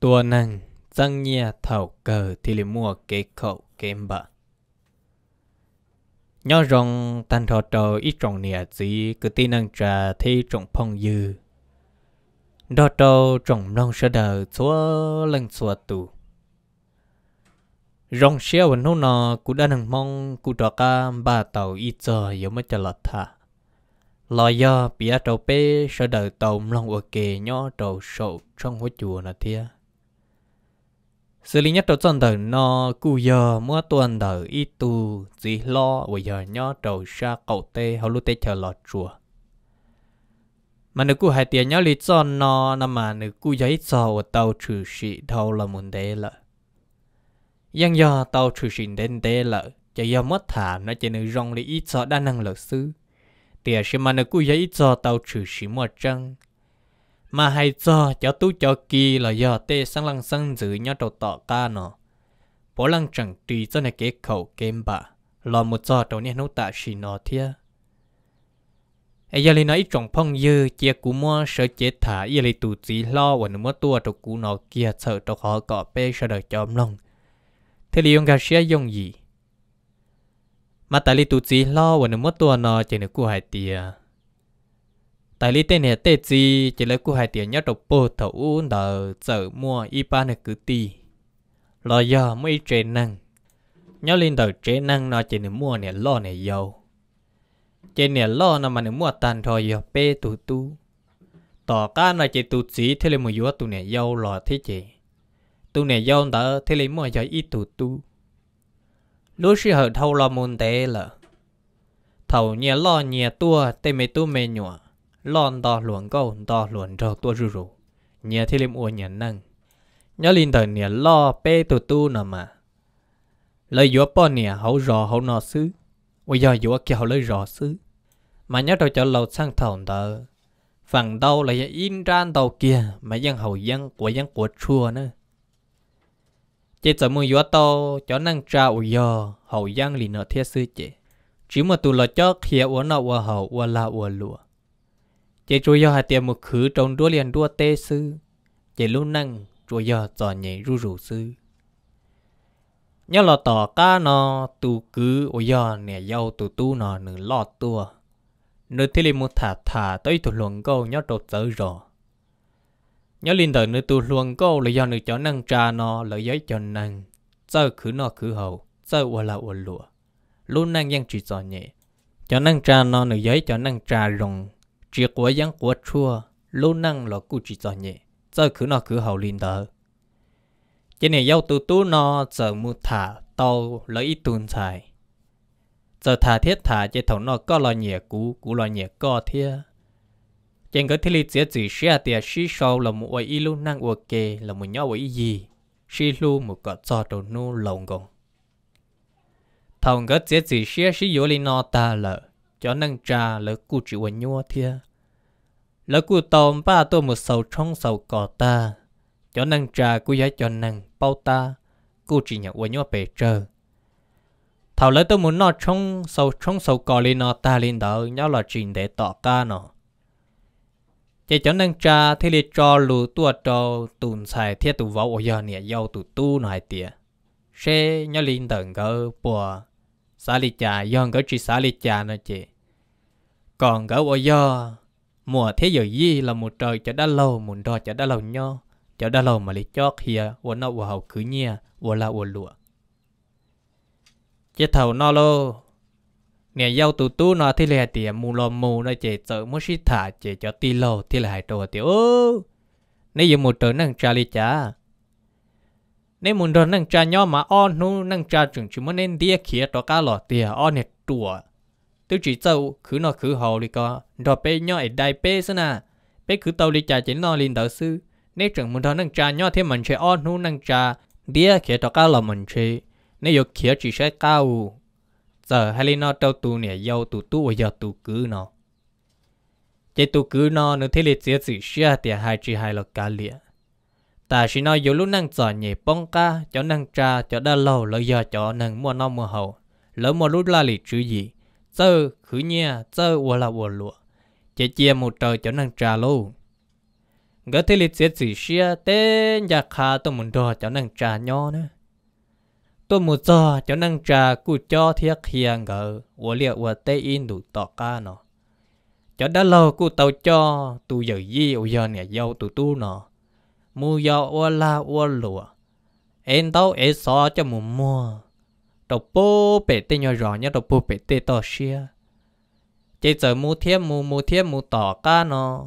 tua năng dân nhà thầu cờ thì lại mua cái khẩu kem bạ nhỏ rong thành thọ trò ít trồng nịa gì cứ tin năng trà thi trồng phong dư đo trâu trồng non sơ đờ chúa lần xua tù rong xe và nô nọ cũng đã nằng mong cụ trò ca ba tàu ít giờ yếu mới cho lọt thả lò do bia trâu pê sơ đờ tàu mong ok nhỏ trâu sậu trong hố chùa nà thia xử lý nhất đầu tuần đầu nó cù giờ mua tuần đầu ít tu gì lo bây giờ nhớ đầu xa cậu tê hầu lúc tê chờ lọt chùa mà nếu cú hai tiền nhớ lý do nó nằm mà nếu cú giấy cho ở tàu trừ sĩ đâu là muốn đế lợi. nhưng do tàu trừ sĩ đến đế lợi, chỉ do mất thả nó chỉ nếu rong lý ít cho đa năng lợi sư tiền xem mà nếu cú giấy cho tàu trừ sĩ một trăng mà hay cho cho tu cho kỳ là do tê sang lăng sang giữ nhau đầu tọ ca nó bố lăng chẳng trì cho này kế khẩu kem bạ lò một cho đầu nè nấu tạ xì nó thia ai giờ lên nói trong phong dư chia cú mua sợ chết thả giờ lên tụ chỉ lo và nửa mua tua đầu cú nó kia sợ đầu họ cọ bê sợ đầu cho lòng thế liền gà xe dùng gì mà tại li tụ chỉ lo và nửa mua tua nó chỉ nửa cú hai tiền tại lý tên hệ tê gì chỉ lấy cú hai tiền nhớ đọc bộ thấu nợ giờ mua y ba này cứ tì lo do mới trễ năng nhớ lên đầu trễ năng nó chỉ nên mua này lo này giàu chỉ này lo nó mà nên mua tàn thôi giờ bê tu tu tỏ cá nó chỉ tu sĩ thế là một yếu tụ này giàu lo thế chị tu này giàu đỡ thế là mua giờ ít tu tu lúc xưa hở thâu lo môn tế là thầu nhẹ lo nhẹ tua tê mê tu mê nhọ lon đo luồng câu đo luồng cho tua rù rù nhà thì lim uo nhà năng nhớ linh thời nhà lo pe tu tu nè mà lời dúa po nhà hậu rò hậu nọ xứ bây giờ dúa kia hậu lời rò xứ mà nhớ đầu cho lâu sang thầu tờ phần đâu là in ran đầu kia mà dân hậu dân của dân của chua nữa chỉ sợ mua dúa to cho năng tra uy giờ hậu dân liền nọ thiết sư chế chỉ mà tụ là cho kia uo nọ uo hậu uo la uo lụa chỉ chú yo hạt tiền một khứ trong đua liền đua tê sư chỉ lúc năng chú yo cho nhảy ru rủ sư nhớ là tỏ cá nó tu cứ ô yo nè yo tu tu nó nửa lọt tua nửa thế liền một thả thả tới tu luồng câu nhớ đột tới rồi nhớ linh đời nửa tu luồng câu là do nửa cho năng trà nó là giấy cho năng sơ khứ nó khứ hậu sơ ô là ô lụa luôn năng giang chỉ cho nhẹ cho năng trà nó nửa giấy cho năng trà rồng chỉ có những của chua lâu năng là cụ chỉ cho nhẹ giờ cứ nó cứ hậu linh đó cho nên yêu tu tu nó giờ mu thả tàu lấy ít tuần xài giờ thả thiết thả chỉ thằng nó có lo nhẹ cú cú lo nhẹ có thia trên có thiết lý giữa chỉ xe tiệt sĩ sau là một ít lâu năng ok là một nhau ít gì sĩ lu một cái cho đồ nu lồng gồng thằng cái giữa chỉ xe sĩ vô linh nó ta lợi cho nâng trà lỡ cụ chỉ quên nhua thia lỡ cụ tôm ba tôi một sầu trong sầu cỏ ta cho nâng trà cụ giá cho nâng bao ta cụ chỉ nhận quên nhua bề trơ thảo lỡ tôi muốn nó trong sầu trong sầu cỏ lên nó ta lên đó nhớ là trình để tỏ ca nó chỉ cho nâng trà thì lì cho lù tua cho tùn xài thiết tù võ ở giờ nè giàu tù tu nài tiệt xe nhớ lên tầng gỡ bùa xá lì chà yon gấu chỉ xá lì chà nữa chị còn gấu ô do mùa thế giờ gì là một trời cho đã lâu một đò cho đã lâu nhau cho đã lâu mà lì chót hìa ô nó ô hậu cứ nhia ô la ô lụa chế thầu nó lô nè giao tụ tú nó thì là tiền mù lò mù nó chế sợ mất sĩ thả chế cho tì lô thì là hai trò thì ô nếu giờ một trời năng trả lì chả nên muốn đó năng cha nhỏ mà on nu năng cha chừng chỉ muốn nên đĩa kia đó cá lọ tiền on hết tuổi tôi chỉ sau cứ nó cứ hồ đi co đó bé nhỏ ở đại bé xí na bé cứ tàu đi cha chỉ nó liền đạo sư nên chừng muốn đó năng cha nhỏ thêm mình sẽ on nu năng cha đĩa kia đó cá lọ mình sẽ nên yêu kia chỉ sẽ cao giờ hai linh nó đâu tu nè giàu tu tu và giờ tu cứ nó chỉ tu cứ nó nó thế liệt sẽ sự xia tiền hai chỉ hai lọ cá liền ta chỉ nói dù lúc năng giỏi nhẹ bông ca cho năng trà cho đa lâu lợi giờ cho năng mua non mua hậu lỡ mua lúc la lì chữ gì sơ khứ nha sơ ua là ua lụa chỉ chia một trời cho năng trà lâu gỡ thế liệt sẽ chỉ xia tên nhà khá tôi muốn đò cho năng trà nho nữa tôi muốn cho cho năng trà cụ cho thiệt hiền gỡ ua liệu ua tê in đủ tọ ca nó cho đã lâu cụ tàu cho tu giờ gì ua giờ nè giàu tu tu nó mua yo o la o lùa em tao e ế xó cho mù mua đầu bố bể tê nhỏ rõ nhá đầu bố bể tê to xia chỉ giờ mu thiết mu mu thiết mu tỏ cá nó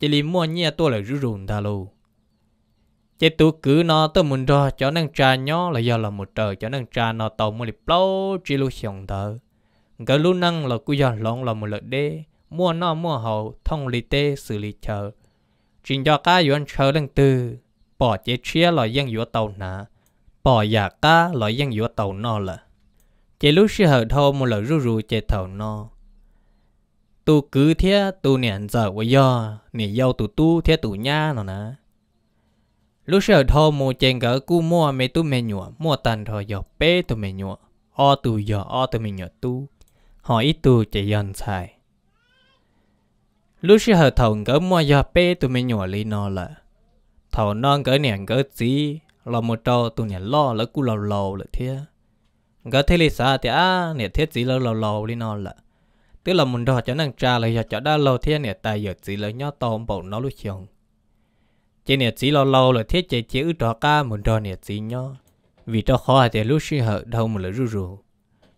chỉ lì mua nhia tôi là rú rùn ta lù chỉ tu cứ nó tôi muốn rõ cho năng trà nhỏ là do là một trời cho năng trà nó tàu mua lì plau chỉ lu xiong thở cái lu năng là cứ giờ lon là một lợi đê mua nó mua hậu thông lì tê xử lý chờ chính cho cá chờ lần từ bỏ chế chia là dân yuan tàu nà bỏ giả cá là dân yuan tàu nọ là chế lúc xưa hở thâu một lời rú rú chế thầu nọ tu cứ thế tu niệm giờ của do niệm giàu tu tu thế tu nha nó nè lúc xưa thâu một chén gỡ cu mua mẹ tu mẹ mua tàn thọ giờ tu mẹ nhụa tu giờ o tu mẹ tu họ tu chế dần lúc xưa hờ thầu cỡ mua giờ bê tụi mình nhỏ lên nó là thầu non cỡ nè cỡ gì lo một trâu tụi nè lo lỡ cú lầu lầu là thế cỡ thế lì xa thì à nè thế gì lỡ lầu lầu lên nó là tức là mình đòi cho năng trà là giờ cho đã lâu thế nè tài giờ gì lỡ nhó to bộ nó lúc chồng chỉ nè gì lo lâu là thế chỉ chỉ ư trò ca mình đòi nè gì nhó vì cho khó thì lúc xưa hờ đâu mà lỡ rù rù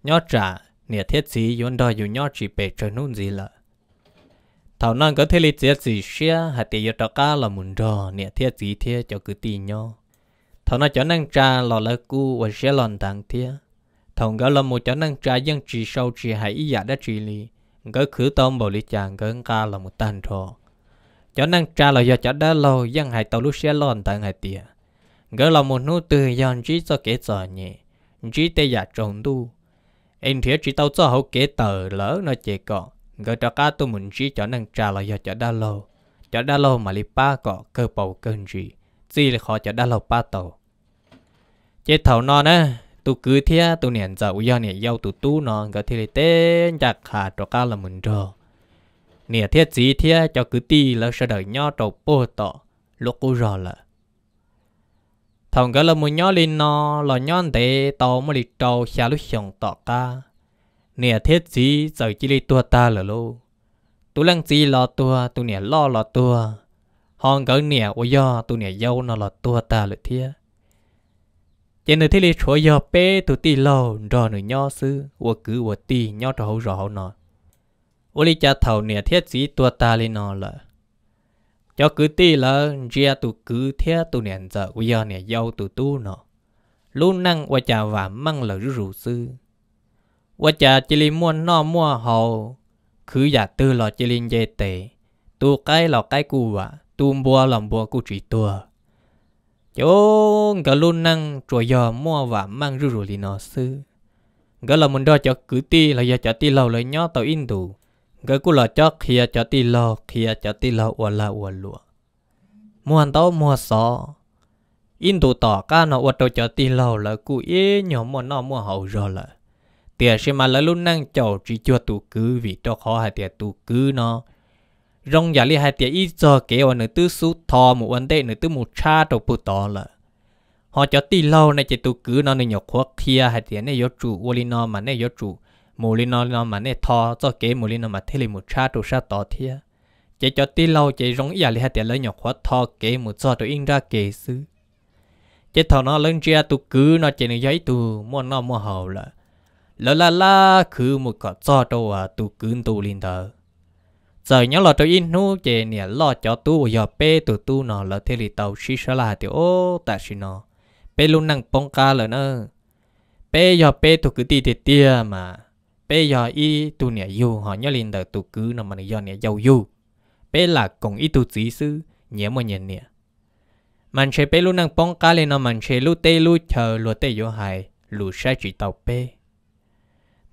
nhó trà nè thế gì vốn đòi dù nhó chỉ bể trời nôn gì lợ thảo năng có thể lý giải gì xia hạt tiền yêu cá là muốn rò nè thiết gì thiết cho cứ tiền nhau thảo năng cho năng trà lò lơ cu và xia lòn tàng thiết thảo gỡ là một cho năng trà dân chỉ sâu trì hải ý giả đã trì li gỡ khử tôm bầu lý chàng gỡ ca là một tàn trò cho năng trà là do cho đã lâu dân hải tàu lúc xia lòn tàng hải tiền gỡ là một nụ từ dọn chỉ cho kế trò nhẹ chỉ tê giả trồng tu em thiết chỉ tàu cho hậu kế tờ lỡ nó chè cọ gọi cho cá tôi muốn chỉ cho năng trả là cho đa lô cho đa lô mà li ba cọ cơ bầu cơn gì gì là khó cho đa lô ba tổ chế thầu nó nè tu cứ thế tu niệm giờ uya niệm yêu tu tu nó gọi thì là tên chặt khả cho cá là mình rồi nè thiết gì thế cho cứ ti là sẽ đợi nhau trầu bồ tổ lúc cũ rồi là thằng cái là muốn nhau linh nó là nhau để tàu mới đi trầu xa lúc xong tọ cá nè thiết gì giờ chỉ lấy tua ta là lô tu lăng gì lo tua tu nè lo lo tua hòn gần nè ô yo tu nè dâu nó lo tua ta là thia trên nửa thế lý chỗ yo bé tu ti lo rồi nửa nho sư ô cứ ô ti nho trò hậu rõ hậu nọ ô lý cha thầu nè thiết gì tua ta lên nọ là cho cứ ti là ria tu cứ thiết tu nè giờ ô yo nè dâu tu tu nó luôn năng ô cha và măng là rủ sư ว่าจะจิลิม่วนนอมั่วเฮาคืออย่าตื้อหล่อจิลินเยเตตูใกล้หล่อใกล้กูอ่ะตูมบัวหล่อมบัวกูจีตัวโยงกะลุ่นนั่งจัวยอมั่วว่ามั่งรูรูลีนอซื้อก็เรามันดอจะคือตีเราอยากจะตีเราเลยย่อต่ออินดูก็กูหล่อจอกเฮียจะตีเราเฮียจะตีเราอวละอวลัวมวนเต้ามัวซอ อินดูต่อก้าเนาะว่าตัวจะตีเราแล้วกูเอ๊ะหยอมมัวนอมั่วเฮาจอละ tiền xem mà lỡ luôn năng chầu chỉ cho tụ cứ vì cho khó hay tiệt tụ cứ nó rong giả li hai tiệt ít giờ kéo nữa tư sú thò một vấn đề nữa tư một cha đầu bút to là họ cho tì lâu này chỉ tụ cứ nó nên nhọc khó kia hai tiệt này yếu chủ vô li nó mà này yếu chủ mù li nó nó mà này thò cho kế mù li nó mà thế li một cha đầu sa to thia chỉ cho tì lâu chỉ rong giả li hai tiệt lấy nhọc khó thò kế một cho đầu in ra kế xứ chỉ thò nó lên chia tụ cứ nó chỉ nữa giấy tụ mua nó mua hậu là lỡ là là cứ một cọ cho đâu à tu cứng tu linh thờ giờ nhớ lo cho in nu chè nè lo cho tu giờ pe tu tu nó lỡ thế thì tàu xí xả là thì ô ta xí nó pe luôn năng bông ca lỡ nữa pe giờ pe tu cứ ti ti tia mà pe giờ y tu nè yêu họ nhớ linh thờ tu cứ nó mà nè giờ nè giàu yêu pe là cùng y tu chỉ sư nhớ mà nhận nè mình sẽ pe luôn năng bông ca lên mình sẽ lu tê lu chờ lu tê vô hại lu sai chỉ tàu pe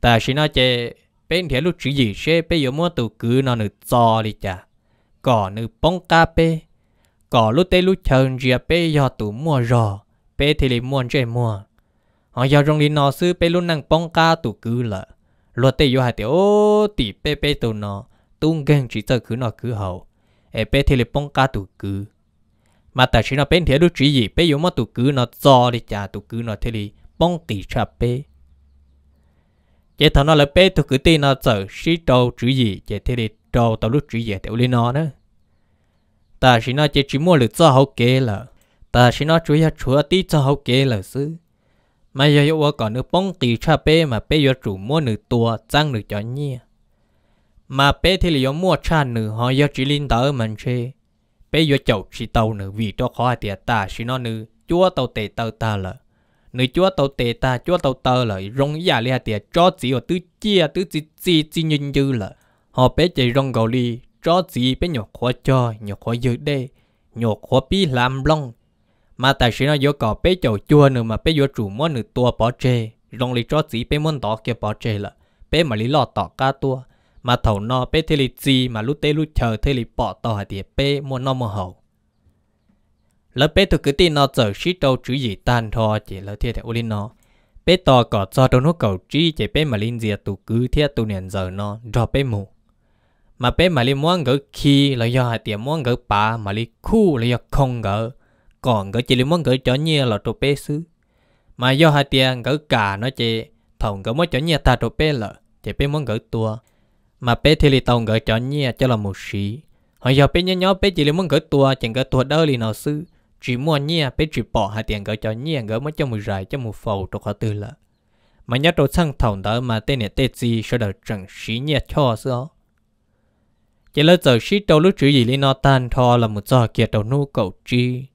ta chỉ nói chê bên thế lúc chữ gì sẽ bây giờ mua tụ cứ nó nửa cho đi chả cỏ nửa bông cà phê cỏ lúc tây lúc chờn gì bây giờ tụ mua rò bây thì lại mua chơi mua họ giờ trong đi nó sư bây lúc năng bông cà tụ cứ là, luật tây vô hai tiểu tỷ bây bây tụ nó tung gần chỉ tờ cứ nó cứ hậu e bây thì lại bông cà tụ cứ mà ta chỉ nó bên thế lúc chữ gì bây giờ mua tụ cứ nó cho đi chả tụ cứ nó thì thì bông tỷ chả bây vậy thằng nó là bé thuộc cái tin nó sợ xí trâu chữ gì vậy thế đi trâu tao lúc chữ gì tiểu lên nó nữa ta chỉ nói chỉ chỉ mua được cho hậu kế là ta chỉ nói chủ yếu chủ tí cho hậu kế là xứ mà giờ yêu còn nữa bóng tì cha bé mà bé giờ chủ mua nửa tua trang nửa cho nhia mà bé thì là do mua cha nửa họ do chỉ linh tớ mình chơi bé giờ chậu chỉ tàu nửa vì cho khó thì ta chỉ nói nửa chúa tàu tệ tàu ta là nếu chúa tàu tệ ta chúa tàu tờ là rong giả lia tiệt cho chỉ ở tứ chia tứ chỉ chỉ chỉ nhân dư là họ bé chạy rong gầu li cho chỉ bé nhọ khó cho nhọ khó dư đê nhọ khó pi làm long mà tại sao nó vô cỏ bé chầu chua nữa mà bé vô chủ món nửa tua bỏ chê rong li cho chỉ bé muốn tỏ kia bỏ chê là bé mà lý lọ tỏ ca tua mà thầu no bé thề li chi mà lúc tê lúc chờ thề li bỏ tỏ hạt tiệt bé muốn no mà hậu lỡ bé tôi cứ tin nó giờ xí đâu chứ gì tan thôi chỉ lỡ thiệt thì ulin nó bé to có cho đâu nó cầu trí chỉ bé mà linh diệt tụ cứ thiệt tụ nền giờ nó cho bé mù mà bé mà linh muốn gỡ khi là do hai tiền muốn gỡ bà mà linh khu là do không gỡ còn gỡ chỉ linh muốn gỡ cho nhia là tụ bé xứ mà do hai tiền gỡ cả nó chỉ thòng gỡ mới cho nhia ta tụ bé lỡ chỉ bé muốn gỡ tua mà bé thì lì tòng gỡ cho nhia cho là một sĩ hồi do bé nhỏ nhỏ bé chỉ linh muốn gỡ tua chẳng gỡ tua đỡ lì nào xứ chỉ mua nhia bé chỉ bỏ hai tiền gỡ cho nhia gỡ mới cho một rải cho một phẩu cho có tư lợ mà nhớ đồ xăng thầu đó mà tên này tên gì sau đó chẳng sĩ nhia cho sao chỉ lỡ giờ sĩ đầu lúc chữ gì lên nó tan thò là một giờ kia đầu nu cầu chi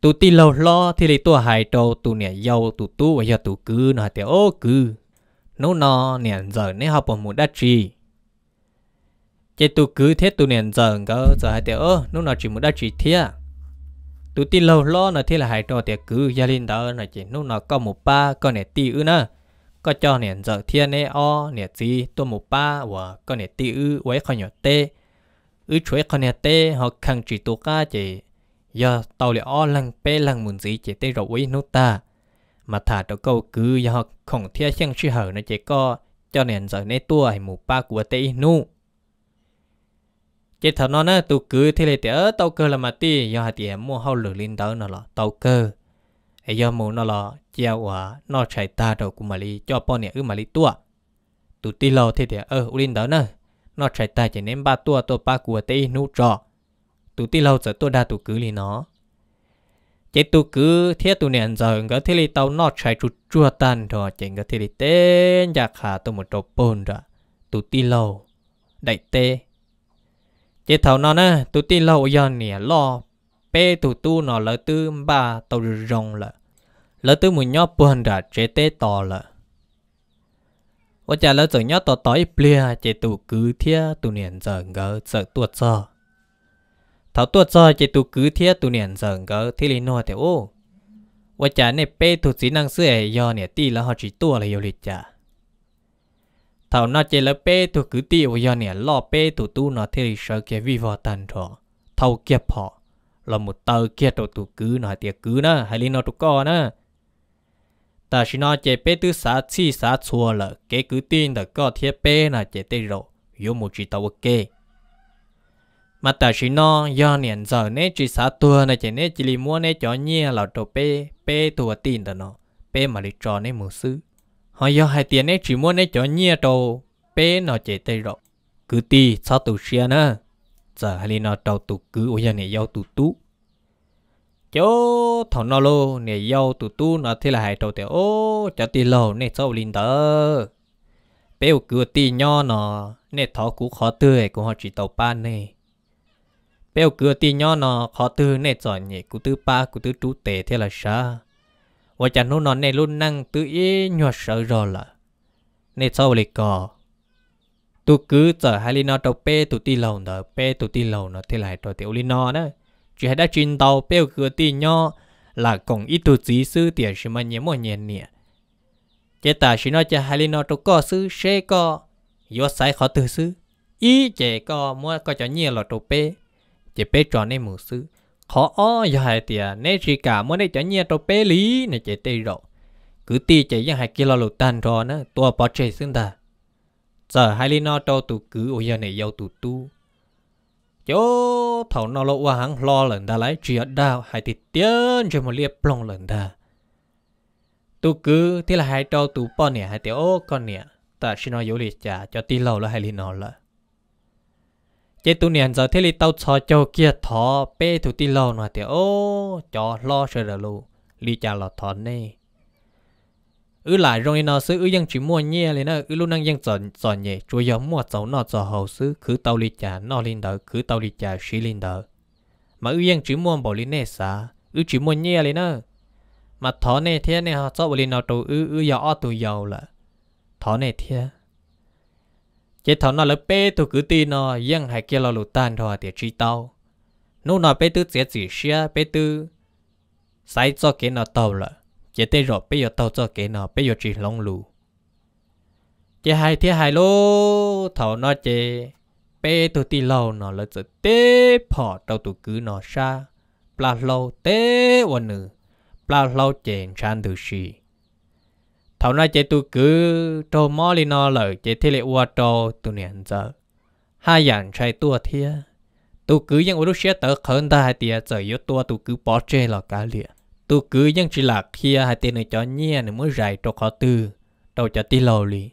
tụ ti lâu lo thì lấy tua hai đầu tụ nè dâu tụ tu và giờ tụ cứ nói tiểu ô cứ nấu no nè giờ nè học một đắt chi chế tu cứ thế tu nền giờ ngỡ giờ hai tiểu ơ nó nó chỉ muốn đã chỉ thế à? tu tin lâu lo là thế là hai trò tiểu cứ gia đình đó là chỉ nó nó có một ba có này ti ư nữa có cho nền giờ thiên này o nè gì tu một ba và có này ti ư quấy khỏi nhỏ tê ư chuối con nhỏ tê họ khăng chỉ tu ca chỉ giờ tàu lại o lăng pe lăng muốn gì chỉ tê rồi với nó ta mà thả được câu cứ giờ họ không thiên chẳng chữ hở nó chỉ có cho nền giờ này tua hay một ba của tê nu chế thật nó nè tụ cứ thế này thì ở tàu cơ là mà ti do hạt tiền mua hao lử lên đó nó là tàu cơ ấy do mù nó là treo à nó chạy ta đầu của mà li cho bọn này ư mà li tua tụ ti lò thế thì ở lên đó nè nó chạy ta chỉ ném ba tua tua ba của tê nụ trọ tụ ti lò giờ tôi đa tụ cứ li nó chế tụ cứ thế tụ này giờ ngỡ thế này tàu nó chạy chuột chuột tan rồi chỉ ngỡ thế này tên giặc hà tôi một trộn bồn rồi tụ ti lâu đại tê จเท่านั้นตุ้ตีเราอยางเนี่ยล่อเปตุตู้นอเลตื้มบ้าตัวรงละเลตื้มยอปวนดาเจเตตอละว่าจะเลตจ้มยอต่อต่อยเปลี่ยเจตุกือเทียตุเนียนจังก็จะตัวจอเท่าตัวจอเจตุกือเทียตุเนียนจังก็ที่ลีโน่เถอะว่าจะในเป้ตุ้สีนังเสื้อย่อเนี่ยตีแล้วหอจีตัวเลยอยู่ลิจ่า tàu nó chơi là bê tụ cứ tiêu do nè lo bê tụ tu nó thì sợ kia vi vào tàn trọ thâu kia họ là một tàu kia tụ tu cứ nó tiệt cứ nó hay là nó tụ co nó ta chỉ nói chơi bê tứ xã chi xã chùa là cái cứ tin là có thiết bê là chỉ tê rồi yếu một chỉ tàu ok mà ta chỉ nói do nè giờ nè chỉ xã tua này chơi nè chỉ li mua nè cho nhia là tụ bê bê tụ tin là nó bê mà đi trò nè mù sư họ do hai tiền ấy chỉ muốn ấy cho nhia đồ bé nó chạy tay rồi cứ ti sao tụ xe nữa giờ hai hay nó trâu tụ cứ ôi giờ này giao tụ tú chỗ thằng nó lô này giao tụ tú nó thế là hai đầu tiểu ô cho ti lô này sao linh tớ bé cứ ti nho nó này thọ cũng khó tươi cũng họ chỉ tàu ban này bé cứ ti nho nó khó tươi này giỏi nhỉ cũng tư ba cũng tư chú tệ thế là sao và nó nên luôn tự ý rồi là sau này cứ đó, pe lại tiểu chỉ hay đã chín tàu pe cửa tì nhỏ là còn ít tu chỉ sư tiền sự mà nhớ mọi nhện nè chế ta chỉ nói cho hai linh nó tu sư xe co, do sai khó từ sư ý chế co mua co cho nhiều là tàu pe, chế pe tròn nên mù sư khó o giờ hai tia nè chỉ cả muốn để cho nhà trâu bé lý nè chạy tê rồi cứ tia chạy giang hai kia lo lụt tan rồi nữa tua bỏ chạy xưng ta giờ hai lý nó tàu tụ cứ ôi giờ này giàu tụ tu chỗ thầu nó lộ qua hắn lo lần ta lấy chuyện đau hai tia tiến cho một liệp long lần ta tụ cứ thế là hai tàu tụ bỏ nè hai tia ô con nè ta xin nó yếu liệt trả cho tia lâu là hai lý nó lại chế tu niệm giờ thế li tao cho cho kia thọ bê thủ ti lo nọ thì ô cho lo sợ rồi lu li cha lo thọ nè ư lại rồi nó sư ư dân chỉ mua nhẹ lên nó ư luôn năng dân chọn chọn nhẹ chúa giống mua cháu nó cho hậu sư cứ tao li cha nó lên đỡ cứ tao li cha xí lên đỡ mà ư dân chỉ mua bỏ li nè sa ư chỉ mua nhẹ lên nó mà thọ nè thế nè họ cho bảo li nó tụ ư ư giờ ở tụ giàu là thọ nè thế chế thảo nó lỡ bê tôi cứ tin nó dân hai kia lo lụt tan thôi để chi tao nô nó bê tư sẽ chỉ xia bê tư sai cho cái nó tàu là chế tê rồi bây giờ tàu cho cái nó bây giờ chỉ lông lù chế hai thế hai lô thảo nó chế bê tôi tin lâu nó lỡ chỉ tê phò tàu tụ cứ nó xa pla lâu tê ôn nữ pla lâu chèn thảo nói chế tu cứ trâu mò li nó lời chế thế lệ qua trâu tu niệm giờ hai dạng trai tua thia tu cứ những lúc xe tớ khẩn ta hai tia giờ yếu tu tu cứ bỏ chê là cá liệt tu cứ những chỉ là kia hai tia này cho nhẹ này mới dài trô khó tư đâu cho tí lâu li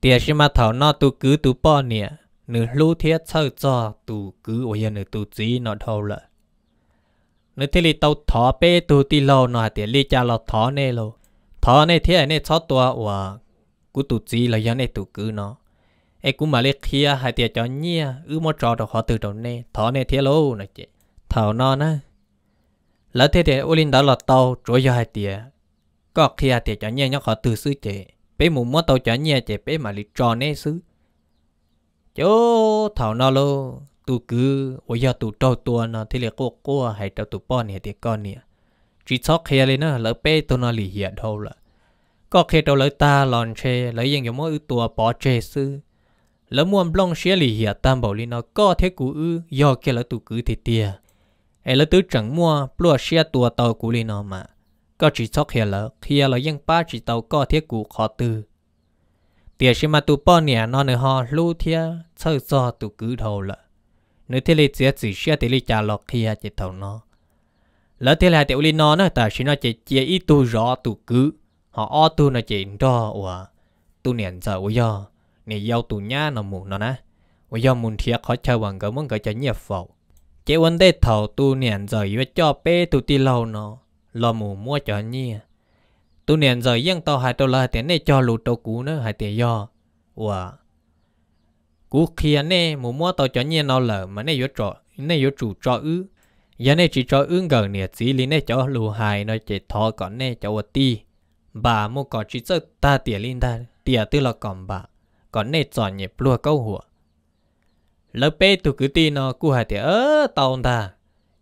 tia xí mà thảo nó tu cứ tu bỏ nè nửa lú thiết sơ cho tu cứ ôi giờ nửa tu chỉ nó thâu lợi nửa thế lệ tàu thọ bê tu tí lâu nó hai tia li cha lọ thọ nè lâu thọ này thế này cho tua và cú tụt gì là do này tụt cứ nó ai cũng mà lấy kia hai tia cho nhia ư mà trò được họ từ đầu này thọ này thế lâu này chị thảo nó nè lỡ thế thì ô linh đó là tàu trôi cho hai tia có kia tiệt cho nhia nhóc họ từ xứ chị bé mù mất tàu cho nhia chị bé mà lấy trò này xứ chỗ thảo nó lô tụ cứ ôi giờ tụ trâu tua nó thì là cô cô hay trâu tụ bon này thì con nè chỉ cho kia lên nó lỡ bé tụ nó lì hiện đâu là có khi đâu lấy ta lòn chê lấy những cái mỗi tua bỏ chê sư lỡ muôn blong xé lì hiệp tam bảo li nó có thế cú ư do kia lỡ tụ cứ thì tia ấy lỡ tứ chẳng mua blua xé tua tàu cú li nó mà có chỉ sóc hiệp lỡ khi lỡ những ba chỉ tàu có thế cú khó tư tia xem mà tụ bỏ nè nó nữa họ lu thia sơ do tụ cứ thầu lỡ nơi thế lì xé chỉ xé thì lì trả lọ khi chỉ thầu nó lỡ thế là tiểu li nó nữa ta xí nó chỉ chia ít tu rõ tụ cứ họ o tu nó chỉ đo ủa tu niệm giờ ủa do nè giao tu nhá nó mù nó nè ủa do muốn thiệt khó chơi bằng cái muốn cái chơi nghiệp vụ chế vấn đề thầu tu niệm giờ yếu cho bé tu ti lâu nó lo mù mua cho nhi tu niệm giờ yên tao hai tao là tiền này cho lụt tao cú nữa hai tiền do ủa cú kia nè mù mua tao cho nhi nó lỡ mà nè yếu trọ nè yếu chủ trọ ư giờ này chỉ cho ứng gần nè chỉ lý nè cho lù hài nó chỉ thọ còn nè cho ti bà mua có chỉ cho ta tỉa lên ta tỉa tư là còn bà còn nè chọn nhịp lùa câu hùa lỡ bê tụ cứ tin nó cú hà tỉa ớ tao ta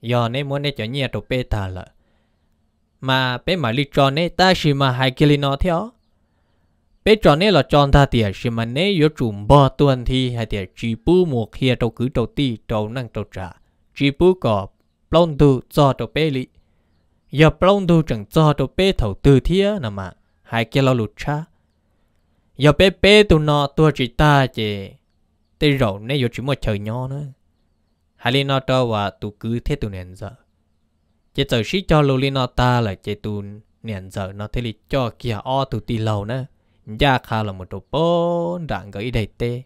giờ nè muốn nè cho nhẹ tụ bê ta lợ mà bê mà lý chọn nè ta chỉ mà hai kia nó theo bê chọn nè là chọn ta tỉa chỉ mà nè yếu chùm bò tuần thì hai tỉa chỉ bú một kia tụ cứ tụ ti tụ năng tụ trả chỉ bú có plong tu cho tụ bê lý giờ plong đồ chẳng cho đồ bê thầu từ thía nà mà hai kia lo lụt cha giờ bê bê tu nọ tu chỉ ta chè tê rổ nay giờ chỉ một trời nhỏ nữa hai li nọ cho và tu cứ thế tu nén giờ chè giờ sĩ cho lô li nọ ta là chè tu nén giờ nó thế li cho kia o tu tì lâu nữa giá dạ khá là một đồ bốn đạn gửi đầy tê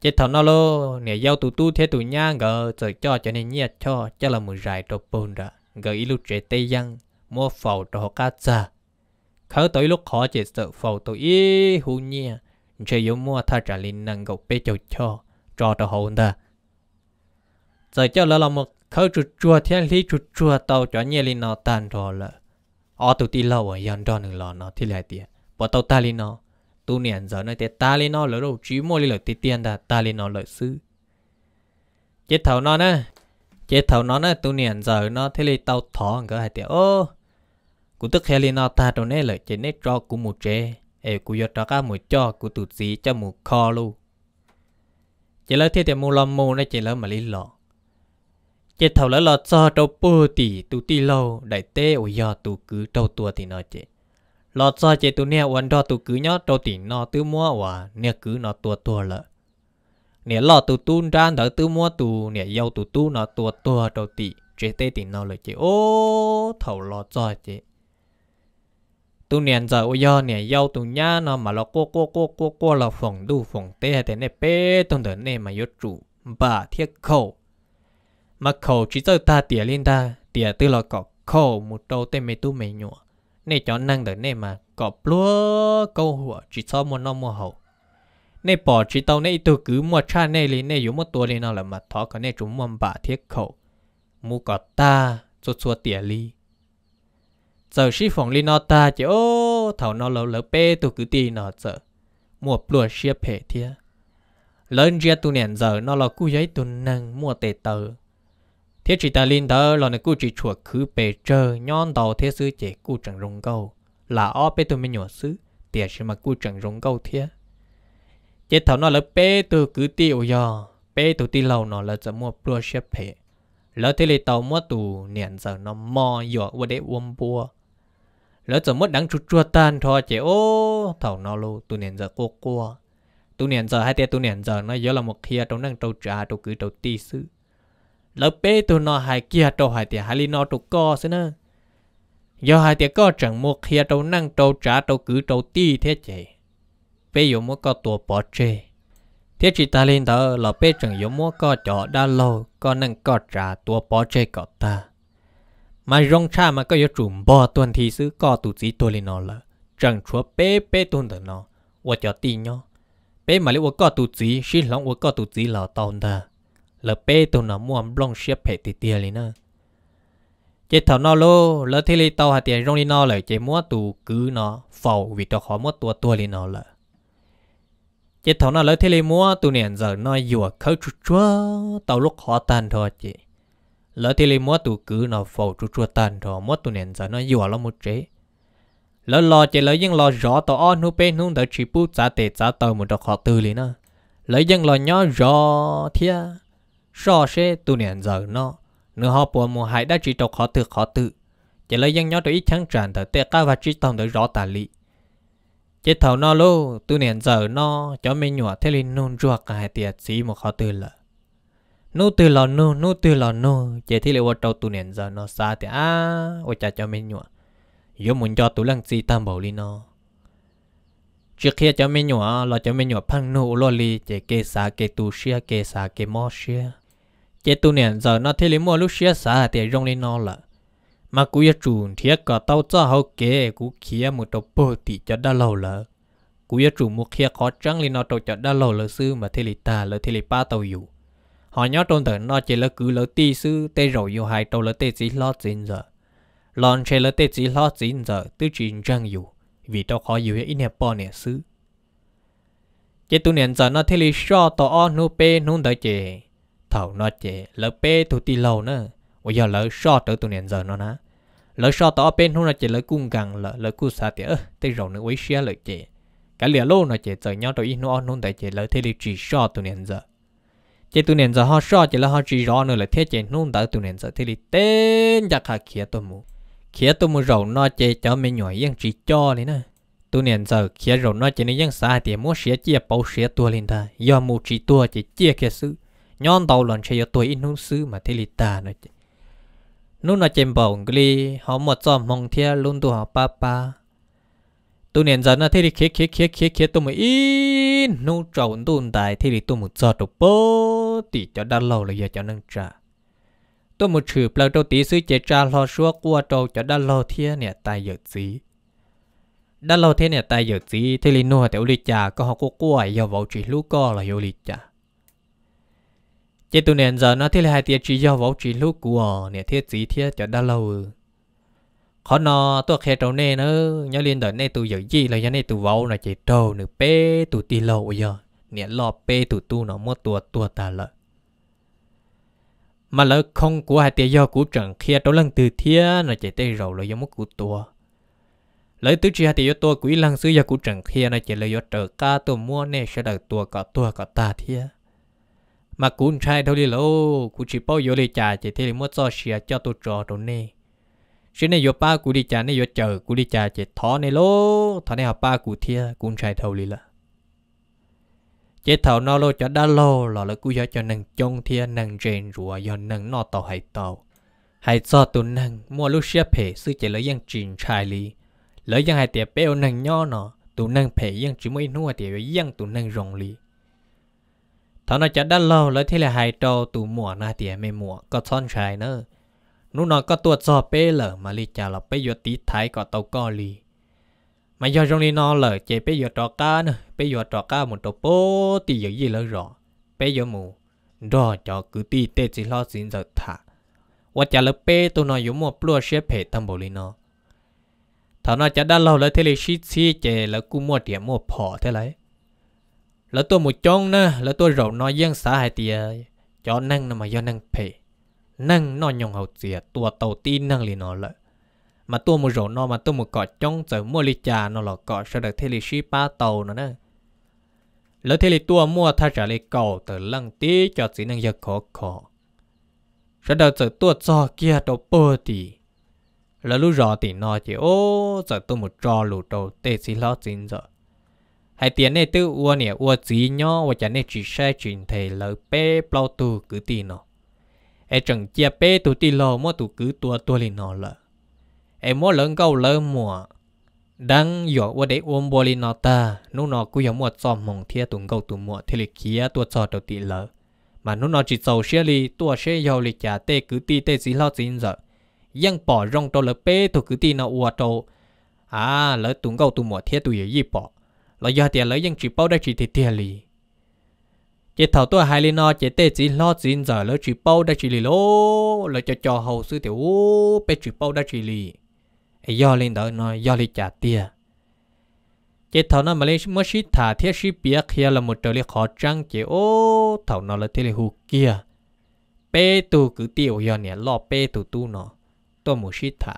chế thằng nó lô nè giao tụ tu thế tụ nhang gờ rồi cho cho nên nhiệt cho cho là một rải đồ bồn ra ý lúc trẻ tây yang mua phẩu cho họ cá cha khởi tới lúc họ chỉ sợ phẩu tôi ý hù nhia chỉ yếu mua tha trả linh năng gậu bê cho cho cho cho hồn ta giờ cho là một khởi chuột chua thiên lý chuột chua tàu cho nhẹ linh nó tan rồi là ở tù ti lâu ở yan đó nữa là nó thì lại tiền bỏ tàu ta linh nó tu niên giờ nơi ta linh nó lỡ đâu chỉ mua linh lợi tiên ta ta linh nó lợi sư chết thầu nó nè chế thầu nó nó tu niệm giờ nó thế li tàu thọ ngỡ hai tiệt ô cú tức khe li nó ta đồ nè lời chế nè cho cú một chế ê cú yo cho cá một cho cú tụt gì cho một kho luôn, chế lỡ thế tiệt mua lom mua nè chế lỡ mà li lọ chế thầu lỡ lọ cho trâu bơ tì tu ti lâu đại tế ôi yo tu cứ trâu tua thì nó chế lọ cho chế tu nè uốn cho tu cứ nhó trâu tỉ nó tứ mua và nè cứ nó tua tua lợ nè lọ tụ tu ra đỡ tư mua tụ nè yêu tụ tu nó tua tua đầu tị chế tê tị nó lời chế ô thầu lọ cho chế tu nè giờ ô yo nè yêu tụ nhá nó mà lọ cô cô cô cô cô lọ phòng đu phòng tê thế nè bê tông đỡ nè mà yếu chủ bà thiết khẩu mà khẩu chỉ cho ta tỉa lên ta tỉa tư lọ cọ khẩu một đầu tê mấy tu mấy nhụa nè cho năng đỡ nè mà cọ plua câu hùa chỉ cho mua nó mua hậu nè bỏ chỉ tàu nè tụ cứ mua cha nè lên nè yếu một tuổi lên nào là mà thọ cái nè chúng mầm bà thiết khẩu mu có ta chua chua tỉa li giờ sĩ phòng lên nó ta chỉ ô thảo nó lâu lỡ bê tụ cứ tì nó giờ mua plua xia phê thia lớn gia tu nè giờ nó là cú giấy tu nâng mua tệ tờ thiết chỉ ta lên đó là nè cú chỉ chuột cứ bê trơ nhon đầu thiết sư chỉ cú chẳng rung câu là ó bê tu mới nhỏ sư tỉa chỉ mà cú chẳng rung câu thiết chế thảo nó là bé từ cứ tiêu giờ bé từ ti lâu nó mua bùa xếp hệ lỡ thế này tàu mua tù nền giờ nó mò dọ qua để uống bùa lỡ sẽ mua đắng chút chua tan thôi chế ô thảo nó luôn tù nền giờ cô cô tù nền giờ hai tia tù nền giờ nó giờ là một kia trong năng trâu trà trâu cứ trâu tì sư lỡ bé tù nó hai kia trâu hai tia hai ly nó trâu co xí nữa giờ hai tia co chẳng một kia trâu năng trâu trà trâu cứ trâu tì thế chế bây giờ mua có tổ bỏ chê thế chỉ ta lên đó là bé chẳng yếu mua có chó đa lâu có nâng có trả tổ bỏ chê có ta mà rong cha mà có yếu trùm bò tuần thì xứ có tụ chỉ tôi lên nó là chẳng chúa bé bé tuần được nó và cho tin nhau bé mà lấy có tụ chỉ xin lòng có tụ chỉ là tao ta là bé tuần nó mua blong xếp hệ thì tiền lên nữa chế thảo nó lô lỡ thế li tàu hạt tiền rong đi nó lại chế mua tù cứ nó phẩu vì tao khó mua tua tua li nó lợ chị thấu nó lấy thế li mua tụ nền giờ nói dùa khâu chua chua tàu lúc họ tan thôi chị lỡ thì li mua tụ cứ nó phổ chua chua tan thôi mua tụ nền giờ nói dùa lắm một chế lỡ lo chị lỡ dân lo rõ tàu on nu pe nu đỡ chỉ bu giá tệ giá tàu một đợt họ tư li nữa lỡ dân lo nhỏ rõ thia so sẽ tụ nền giờ nó nửa họ buồn mùa hại đã chỉ tàu khó tự khó tự chị lấy dân nhỏ tụi ít chẳng tràn thở tệ cao và chỉ tàu tới rõ tà lý chết thầu nó lô tu nền giờ nó cho mình nhỏ thế lên nôn ruột cả hai tiệt xí một khó từ lợ nô từ lò nô nô từ lò nô chế thế liệu trâu tu nền giờ nó xa thì à ôi cha cho mình nhỏ yếu muốn cho tu lăng gì tam bảo li nó trước khi cho mình nhỏ lo cho mình nhỏ phăng nô lo li chế kê xa kê tu xia kê xa kê mò xia chế tu nền giờ nó thế liệu mua lúc xia xa thì rong lên nó lợ mà cú ya chuồng thiệt cả tàu cho hậu kế cú kia một đầu bơ thì cho đã lâu lỡ cú ya chuồng một kia khó trắng lên nó đầu cho đã lâu lỡ sư mà thế lì ta lỡ thế lì ba tàu dù họ nhớ trong thời nó chỉ là cứ lỡ ti sư tê rồi yêu hai tàu lỡ tê chỉ lo chín giờ lon chơi lỡ tê chỉ lo chín giờ tứ chỉ trăng dù vì tàu khó dù ít nẹp bò nè sư chế tu niệm giờ nó thế lì cho tàu o nu pe nu đợi chế tàu nó chế lỡ pe tu ti lâu nữa so tới giờ nó ná lỡ so tỏ bên hôm nay chỉ lỡ cung gần lỡ lỡ xa thì tiệt tây rồng nữa quấy xe lỡ chị cái lìa lô nó chỉ chờ nhau rồi ít nó nôn tại chỉ lỡ thế thì chỉ so tụi nền giờ chỉ tụi nền giờ họ so chỉ là họ chỉ rõ nữa là thế chỉ nôn tại tụi nền giờ thế thì tên giặc hạ kia tụi mu kia tụi mu rồng nó chỉ cho mình nhỏ yên chỉ cho này nè tu nền giờ khía rồng nó chỉ nó yên xa thì muốn xe chia bầu xe tua lên ta do mu chỉ tua chỉ chia kia sự nhon tàu lần chơi cho tôi ít nôn xứ mà thế thì ta nó chỉ nó na chém bổng cái họ một giờ mong thia luôn tụ họ pa pa tu niệm giờ na thế thì khía khía khía khía khía tu mới in nó trộn tụ đại thế thì tu một giờ tụ bố thì cho đã lâu là giờ cho nâng trả tu một chữ bao đầu tí suy chế trả lo xua qua đầu cho đã lâu thia nè tai giờ gì đã lâu thế nè tai giờ gì thế thì nó hỏi tiểu lý trả có họ có quay giờ vào chỉ lúc có là hiểu lý trả chỉ tụi nền giờ nó thiết là hai tiết chỉ do võ chỉ lúc của nè thiết chỉ thiết cho đã lâu khó nó tôi khe trâu nè nó nhớ liên đời nè tụi giờ gì là nhớ nè tụi võ là chỉ trâu nè pê tụi tì lâu giờ nè lo pê tụi tu nó mua tua tua ta lợ mà lỡ không của hai tiết do của trận khe trâu lần từ thiết nó chỉ tê rầu là do mất của tua lấy tứ chi hai do tôi quý lăng sư gia cụ trần khe này chỉ lấy cho trở ca tu mua nè sẽ đợi tôi cả tôi cả ta thia mà cũng trai thôi đi lô cũng chỉ bao giờ đi trả chỉ thế thì mất do xìa cho tôi trò đồ nè xí này vô ba cũng đi trả này vô chờ cũng đi trả chỉ thọ này lô thọ này học ba cũng thia cũng trai thôi đi là chế thầu nó lô cho đa lô là là cũng do cho nàng trông thia nàng trên rùa do nàng nó tàu hay tàu hay cho tụi nàng mua lúc xếp hệ sư chỉ lấy dân trình trai lý lấy dân hai tiệp béo nàng nho nó tụi nàng phê dân chỉ mới nuôi tiệp dân tụi nàng rồng lý ท่านัาจะด้านเราแล้วที่เลยหายโตตูหมวกนาเตียไม่หมวกก็ซ่อนชายเนอะนู่นนอก็ตรวจสอบเป้เหลอมาลีจาเราไปยตีไทยก็เตากอลี มายอตรงนี้นอนเลยเจไปยตอก้าเนอะไปยตอก้าหมดตัวโปตีอย่างยี่เลยหรอไปยหมูรอจอคือตีเตจิลอสินเดถาว่าจะเลเป้ตัวนอยอยู่หมดปลัวเชียเพตัมโบลีนอท่านัาจะด้านเราแล้วที่เลยชิดซีเจแล้วกูหมดเดียหมดพอเท่าไร lỡ tôi một chón nè lỡ tôi rầu nó giang xã hai tìa cho năng nè mà do năng phê năng nó nhong hậu tìa tua tàu tin năng liền nó lợ mà tôi một rầu nó mà tôi một cọ chong giờ mua ly trà nó lọ cọ sẽ được thế lì ship ba tàu nó nè lỡ thế lì tua mua tha trả lì cầu từ lăng tí cho chỉ năng giờ khó khó sẽ được giờ tua cho kia đâu bơ tì lỡ lúc rõ thì nó chỉ ô giờ tôi một trò lù đầu tê xí lót xin rồi hai tiền này tự uo nè uo gì nhó và chả này chỉ sai chuyện thề lỡ bé bao tu cứ tì nó e chẳng chia bé tu tì lò mua tu cứ tua tua lì nó lợ e mua lớn câu lỡ mua, đang dọ uo để ôm bò lì nó ta nú nó cứ giống mua xòm mong thiệt tùng câu tùng mua thì lịch kia tua trò đầu tì lỡ mà nú nó chỉ sầu xe li tua xe giàu lịch chả tê cứ tì tê gì lo gì bỏ rong lỡ à, lỡ cứ uo à câu mua thiệt bỏ là do tiền lấy dân chỉ bao đây chỉ thì tiền lì chế thầu tôi hai lên nó chế tê chỉ lo chỉ giờ lấy chỉ bao đây chỉ lì lô là cho cho hậu sư tiểu bé chỉ bao đây chỉ lì do lên đó nó do lì trả tiền chế thầu nó mà lên mới xí thả thiết ship bia kia là một trời lì khó trăng chế ô thầu nó là thế lì hụt kia bé tu cứ tiêu do nè lo bé tu tu nó tôi muốn xí thả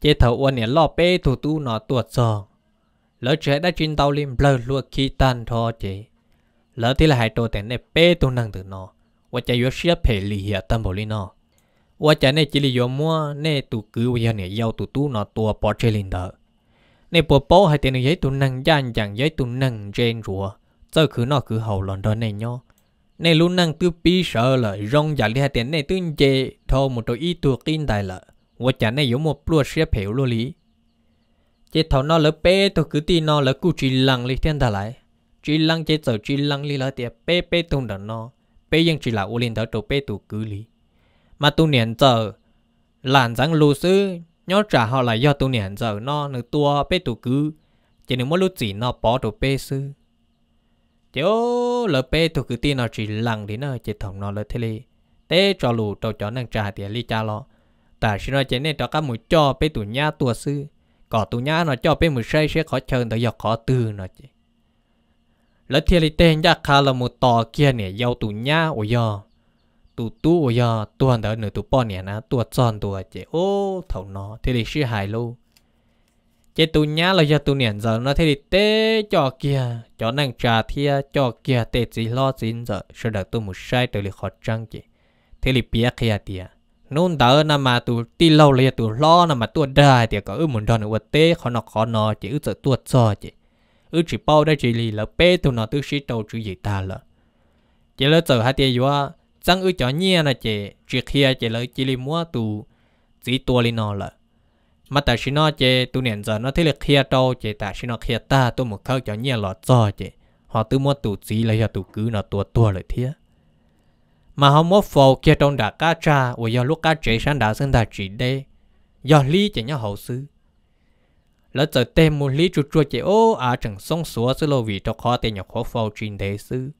chế thầu uốn nè lo bé tu tu nó tuột giòn lỡ trẻ đã chuyên tàu lên bờ lúa khi tan thọ chế lỡ thì là hai tổ tên này bê tu năng từ nó và chạy yếu xia phê lì hiệp tâm bộ lý nó và chạy này chỉ lì yếu mua nè tụ cứ và nè giàu tụ tu nó tua bỏ chê lên đỡ nè bộ bố hai tiền giấy tu năng gian chẳng giấy tu năng trên rùa giờ cứ nó cứ hầu lòn đó này nhau này luôn năng tư pi sợ là rong giả hai tiền này tương chế thô một đôi ý tuột kinh tài là và chả này yếu một plua sẽ hiểu lô lý chế thầu nó lỡ bé tôi cứ tin nó lỡ cú chỉ lăng li thiên ta lại chỉ lăng chế giờ chỉ lăng li lỡ tiệt bé bé tung đợt nó bé ยัง chỉ là u linh đó trụ bé tụ cứ li mà tu niệm giờ làn rằng lù sư nhớ trả họ lại do tu niệm giờ nó nửa tua bé tụ cứ chỉ nếu mỗi lúc chỉ nó bỏ tụ bé sư chỗ lỡ bé tụ cứ tin nó chỉ lăng đi nó chế thầu nó lỡ thế li tế cho lù trâu chó năng trả tiệt li cha lo ta xin nói chế này cho các mũi cho bé tụ nhá tua sư có tu nhá nó cho bên một say sẽ khó chơi, tới giờ khó từ nó chứ lỡ thiên lý tên ra khá là một tò kia nè giàu tu nhá ôi giờ tu tú ôi giờ tuần đỡ nửa tu bò nè nè tụ tròn tụ chứ ô thầu nó thế thì sư hài luôn chế tu nhá là giờ tu nè giờ nó thế thì tê cho kia cho nàng trà thia cho kia tê gì lo gì giờ sẽ đợi tu một say tới lịch khó trăng chứ thế thì bia kia tiệt nôn tớ nà mà tu ti lâu lìa tu lo nà mà tu đài thì có ư muốn đòn ở tê khó nó khó nó chỉ ư tu tuột so chỉ ư chỉ bao đây chỉ lì là bê tu nó tư sĩ đầu chữ dị ta lợ chỉ lỡ sợ hai tiền vua chẳng ư cho nhẹ nà chỉ chỉ kia chỉ lỡ chỉ lì mua tụ chỉ tua lì nó lợ mà ta sao nó chỉ tu nền giờ nó thấy là kia đâu chỉ ta sao nó kia ta tu một khâu cho nhẹ lọt so chỉ họ tư mua tu chỉ lấy cho tu cứ nó tu tu lại thiệt mà họ muốn phô kia trong đã cá cha và do lúc cá trẻ sáng đã sinh đã chỉ đê do lý chỉ nhau hậu sư lỡ giờ tem một lý chuột chuột chỉ ô à chẳng sông sủa sư lô vị cho khó tên nhọc khó phô trình thế sư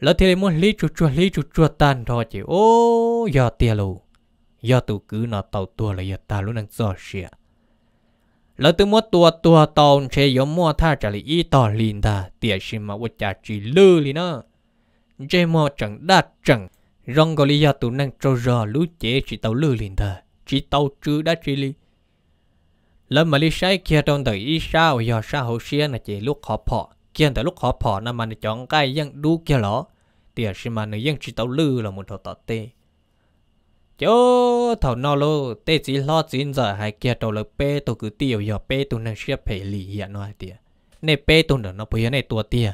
lỡ thì lấy một lý chuột chuột lý chuột chuột tan thôi chỉ ô do tiền lù do tụ cứ nó tàu tua là do ta luôn đang do xịa lỡ từ mua tua tua tàu chế giống mua tha trả lý ý tỏ lìn ta tiền xin mà quật trả chỉ lư lì nữa dây chẳng đa chẳng rong gọi lý do tụ năng trâu rò lũ chế chỉ tàu lư liền thờ chỉ tàu chứ đã chỉ lý lần mà lý sai kia trong đời y sao do sao hồ xia là chỉ lúc họ phọ kia tại lúc họ phọ nằm mà nó chọn cái dân đu kia lỏ tiền xí mà nó dân chỉ tàu lư là một thọ tọt tê chỗ thầu nó lô tê chỉ lo chín giờ hay kia tàu lơ pê tàu cứ tiêu do pê tàu năng xếp phải lì hiện nói tiền nè pê tàu nó bây giờ này tua tiền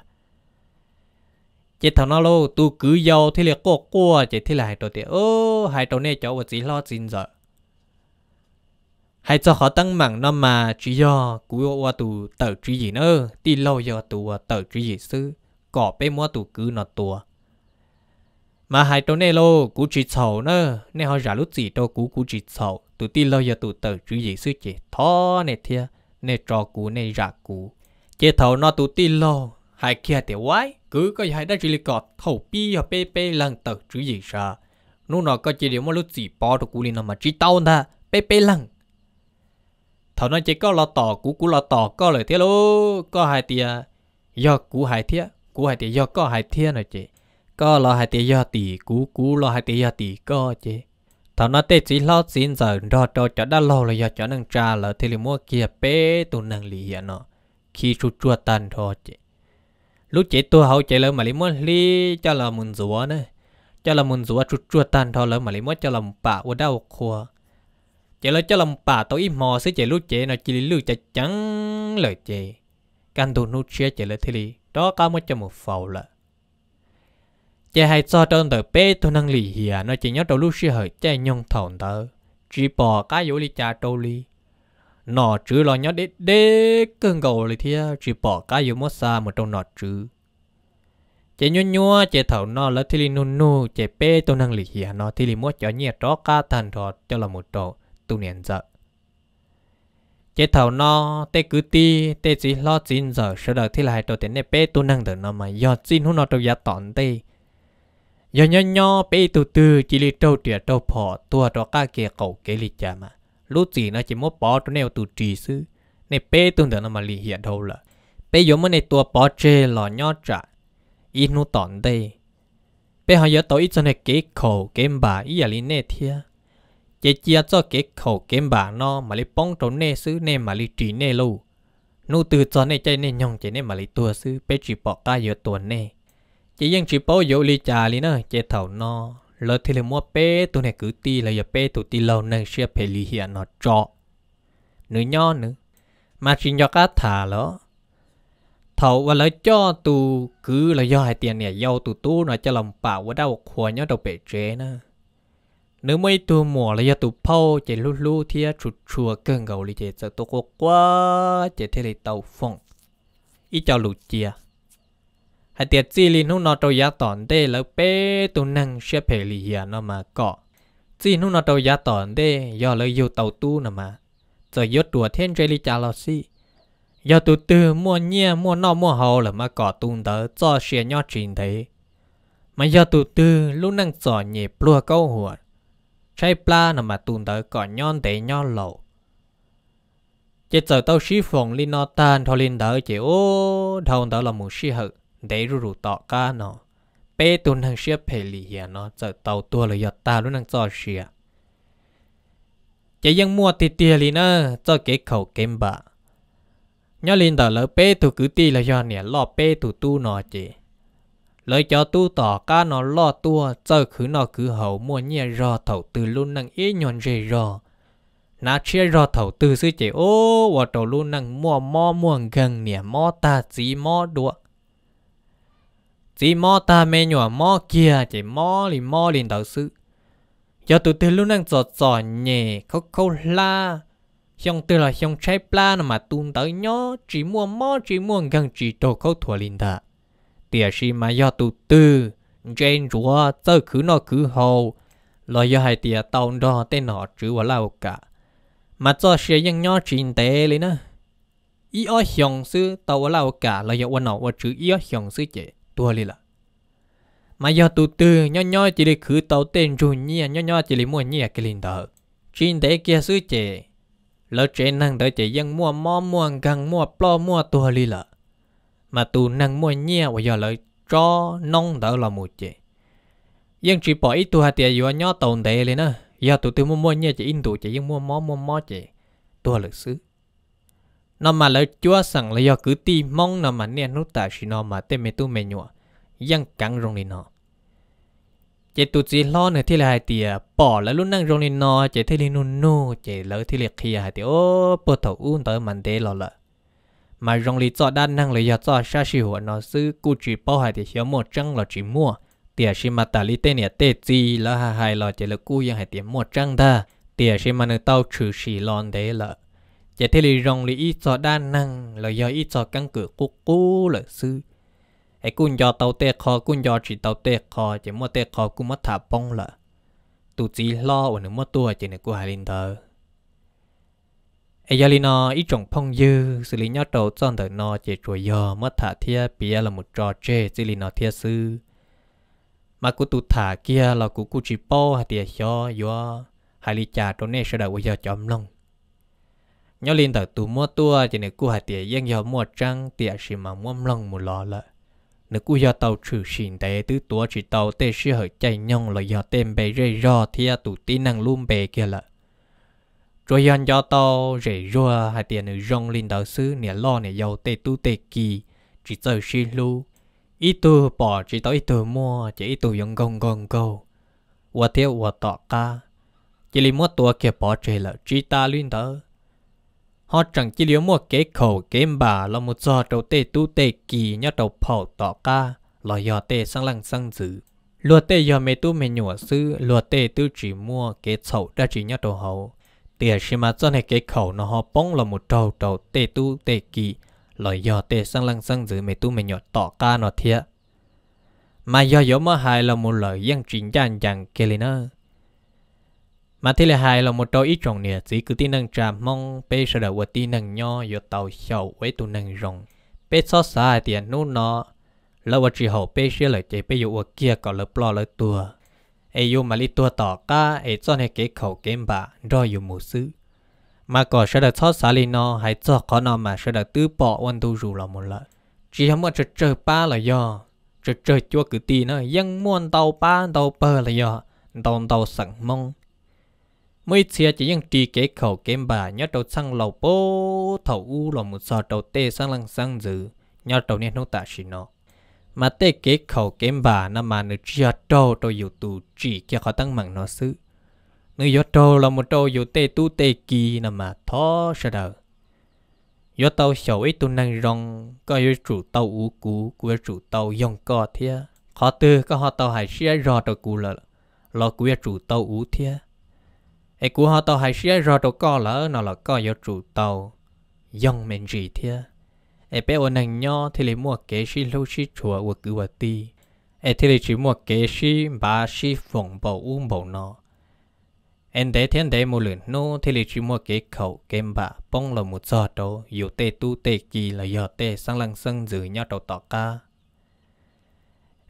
chị thằng nó lô tu cứ giàu thì liệt cô cô chị thì là hai tổ tiền ô hai tổ này cháu vật gì lo xin giờ. hai cho họ tăng mạng nó mà chỉ do cú qua tù tờ chỉ gì nữa tin lâu do tù tờ chỉ gì sư cỏ bé mua tù cứ nó tùa mà hai tổ này lô cú chỉ sầu nữa nên họ giả lúc gì đâu cú cú chỉ sầu tụ tin lâu giờ tụ tờ chỉ gì sư chị thó này thia này trò cú này giả cú chế thầu nó tụ tin lâu hai kia thì quái cứ có hai đã chỉ cọt thầu pi hoặc pp lăng tờ chữ gì ra nô nó có chỉ điều một lúc gì bỏ được cú liền mà chỉ tao ta pp lăng thầu nói chỉ có lo tỏ cú cú lo tỏ có lời thế luôn có hai tia do cú hai tia cú hai tia do có hai tia này chỉ có lo hai tia do tỷ cú cú lo hai tia do tỷ có chỉ thầu nói tê chỉ lo xin giờ đo cho cho đã lo là do cho năng trả là thì liền mua kia pe tụ năng lì hiện nọ khi chu chua tan thôi chị lúc chế tua hậu chế lỡ mà lấy mất lý cho là mình rùa nữa cho là mình rùa chút chút tan thôi lỡ mà lấy mất cho là bà ở đâu khua chế lỡ cho là bà tối mò sẽ chế lúc chế nó chỉ lưu chạy trắng lời chế, căn tu nút chia chế lỡ thế đi đó cả một cho một phẩu là chế hay cho đơn tờ bê tu năng lì hiền nó chỉ nhớ đầu lúc chia hở chế nhung thòng tờ chỉ bỏ cái yếu lý cha trâu lý nọ chữ lo nhớ đế đế cơn gầu lại thia chỉ bỏ cá yêu mất xa một trong nọ chữ chế nhua nhua chế thảo nọ là thi li nu nu chế pê tô năng lì hiền nọ thi li mất cho nhẹ đó ca thần thọ cho là một trò tu niệm dở chế thảo nọ tê cứ ti tê chỉ lo xin giờ sợ đời thi lại trò tiền này pê tu năng được nọ mà do xin hú nọ trâu giá tọn tê do nho nho pe tu từ chỉ li trâu trẻ trâu phò tua trò ca kia cầu kế li chả mà lúc gì nó chỉ muốn bỏ cho nèo tụ trì sư nè bê tuần nó mà lì hiện đâu là bê giống mấy tua bỏ chê lò nhó trả ít nu tòn đây bê họ giờ tối ít cho này kế khẩu kế bà ít là lì nè thia chỉ chia cho kế khẩu kế bà nó mà lì bông trốn nè sư nè mà lì trì nè lâu nu từ cho nè chơi nè nhong chỉ nè mà lì tua sư bê chỉ bỏ ta giờ tuần nè chỉ riêng chỉ bỏ dỗ lì trà lì nữa chơi thầu nó lỡ thì là mua bé tu này cứ ti là giờ bé tụi ti lâu nên sẽ phải lì hiện nó cho nữa nho nữa mà chỉ cho cá thả lỡ thầu và lỡ cho tụ cứ là do hai tiền này giàu tụ tu nó cho lòng bảo và đau khổ nhớ đầu bể chế nữa nếu mấy tụ mùa là giờ tụ phâu chạy lu lu thia chuột chua cơn gầu lì chỉ sợ tụ quá chạy chỉ thế là tàu phong ít cho lụt chia hạt tiệt chi linh hung nó trâu giá tòn tê lỡ bé tu năng sẽ phê lì hiền nó mà cọ chi hung nó trâu giá tòn tê do lỡ yêu tàu tu nè mà giờ yết đùa thiên Trời lì cha lo si do tu từ mua nhia mua nọ mua hầu là mà cọ tung tớ cho xe nhau trình thế mà do tu từ lúc năng sọ nhẹ plua câu hùa trái pla nè mà tung tớ cọ nhon tê nhon lẩu chỉ giờ tàu sĩ phòng linh nọ tan thôi linh đỡ chỉ ô đầu đỡ là một sĩ hợp để rủ rủ tọ ca nó bê tuần hàng xia phê lì hiền nó giờ tàu tua là giọt ta luôn đang cho xia mua tì tì lì nữa cho cái khẩu kem bạ nhớ lên đó lỡ bê tu cứ tì là do nè lo bê tu tu nó chị lời cho tu tỏ ca nó lo tua giờ cứ nó cứ hậu mua nhẹ rò thầu từ luôn năng ý nhọn rề rò nó chia rò thầu từ sư chị ô và tàu luôn năng mua mò mua gần nè mò ta chỉ mò đùa chỉ mò ta mê nhỏ mò kia chỉ mò lì mò liền đầu sư giờ tụi tôi luôn đang giọt giọt nhẹ khâu khâu la xong từ là xong trái pla mà tuôn tới nhó chỉ mua mò chỉ mua gần chỉ đồ khâu thua liền ta tiệt si mà giờ tụi tôi trên rùa tơ khứ nó khứ hồ lo giờ hai tiệt tàu đo tên họ chữ và lao cả mà cho xe ยัง nhó chín tế lấy nữa ý ở hiong sư tàu lao cả là giờ quan nó và chữ ý ở hiong sư chị tua li là mà giờ tụ tư nhỏ nhỏ chỉ để khử tàu tên rồi nhia nhỏ nhỏ chỉ để mua nhia cái linh đó trên kia sứ chế lỡ chế năng tới chế dân mua mò mua gần mua plo mua tua li là mà tụ năng mua nhia và giờ lỡ cho nông đỡ là một chế dân chỉ bỏ ít tua hạt tiền nhỏ tồn tại lên nữa giờ tụ tư mua mua nhia chỉ in tụ chỉ dân mua mò mua mò chế tua lịch sử nó mà lấy chúa sẵn lấy do cứ ti mong nó mà nè nút ta xin nó mà tên mẹ tu mẹ nhọ giang cắn rong lên nó chế tụt gì lo nữa thì là hai tìa bỏ là luôn năng rong lên nó chế thế lên nôn nô chế lỡ thì liệt khi hai tìa ô bộ thầu uôn tới màn tế lọ lợ mà rong lý cho đan năng lấy do cho xa xì hùa nó sư cụ chỉ bao hai tìa hiếu một trăng là chỉ mua tìa xì mà ta lý tên nè tê gì là hai hai lọ chế lỡ cụ giang hai tìa một trăng ta tìa xì mà nữ tao chửi xì lon thế lợ Dạ thế li rong li ít cho đa năng là do ít cho căn cửa cố cố là sư. Ấy cũng do tàu tê khó, cũng do chỉ tàu tê khó, chỉ mua tê khó cũng mất thả bông là. Tụ chỉ lo ở nửa mất tua chỉ nửa cú Hà Linh thờ. Ấy do lý nó ít trồng phong dư, xử lý nhó đầu cho thờ nó chỉ trùi do mất thả thia bia là một trò chơi xử lý nó thia sư. Mà cú tụ thả kia là cú cú chỉ bó hạt tìa cho, do Hà Lý trà trốn nè sẽ đợi bây giờ cho ông nhau liên tàu tù mua tua chỉ nếu cô hạt tiền giang giàu mua trăng tiền xì mà mua lòng mua lò lợ nếu cú giàu tàu trừ xìn tế tứ tua chỉ tàu tê xì hở chạy nhông là giờ tên bề rây rò thia tụ tí năng luôn bề kia lợ rồi giàu giàu tàu rây rò hai tiền nữ rong liên tàu xứ nè lo nè giàu tê tu tê kỳ chỉ tàu xì lu ít tu bỏ chỉ tàu ít tu mua chỉ ít tu dùng gông gông gâu và theo và tọt ca chỉ li mua tua kia bỏ chơi lợ chỉ ta lên tàu họ chẳng chỉ liếu một cái khẩu game bà là một giò đầu tê tu tê kỳ nhá đầu phẩu tỏ ca là do tê sang lăng sang dữ lúa tê do mẹ tu mẹ nhủa sư lúa tê tu chỉ mua cái chậu đã chỉ nhá đầu hậu tiền xí mà cho này cái khẩu nó họ bóng là một đầu đầu tê tu tê kỳ là do tê sang lăng sang dữ mẹ tu mẹ nhủa tỏ ca nó thiệt mà do dấu mà hài là một lời dân trình gian chẳng kê lên nữa mà thế là hai là một trò ít rồng nè chỉ cứ tin năng trà mong bê sợ đầu tin năng nho yo tàu sầu với tu năng rồng bê so xa tiền nô nó lâu chỉ hậu bê sẽ lại chạy bê yo kia có lỡ plo lỡ tua ai yêu mà li tua tỏ ca ai cho này cái khẩu game bà rồi yêu mù sư mà có sợ đầu thoát xa li nó hay cho khó nó mà sợ đầu tứ bỏ quan tu rủ là một lợi, chỉ không một trò chơi ba là do trò chơi chua cứ tin nó dân muôn tàu ba tàu bờ là do tàu tàu sẵn mong mới chia chỉ những trì kế khẩu kém bà nhớ đầu sang lầu bố thầu u lò một sò đầu tê sang lăng sang dữ nhớ đầu nên nó tạ xin nó mà tê kế khẩu kém bà nằm mà nữ chia đầu tôi dù tù chỉ kia khó tăng mạng nó xứ nữ gió đầu là một đầu yếu tê tu tê kỳ nằm mà thó sợ đờ gió tàu sầu ít tu năng rong có yêu chủ tàu u cú của chủ tàu yong co thia khó tư có họ tàu hải xia rò tàu cú là lo của chủ tàu u thia ai cú họ tàu hay xe rồi tàu co lỡ nó là co vô trụ tàu dòng mình gì thia. ai bé ôn hàng nho thì lấy mua kế si lâu si chùa của cứ vật ti ai thì lấy chỉ mua kế shi bà si phồng bầu uống bầu nó anh để thiên để một lần nô thì lấy chỉ mua kế khẩu kem bà bông là một giọt đâu dù te tu te kỳ là giờ te sang lang sân giữ nhau tàu tọt ca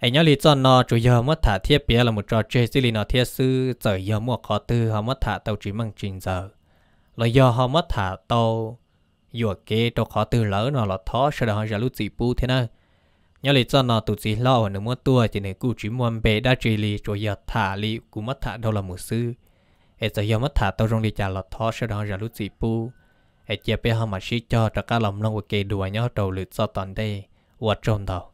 anh nhớ lý do nó chủ yếu mất thả thiết bia là một trò chơi xử lý nó thiết sư giờ yếu mua khó tư họ mất thả tàu chỉ mang trình giờ là do mất thả tàu dù kế tàu khó tư lỡ nó là thó sau đó ra lúc gì bu thế nào nhớ lý do nó tụ chỉ lo và nếu mua tua thì nếu cụ chỉ mua bể đã chỉ lý chủ yếu thả lý cụ mất thả đâu là một sư ấy giờ mất thả tàu trong lý trả là thó sau đó ra lúc gì bu ấy chia bê họ mà xí cho cho các lòng lòng của kế đùa nhớ đầu lượt do toàn đây và trôn đầu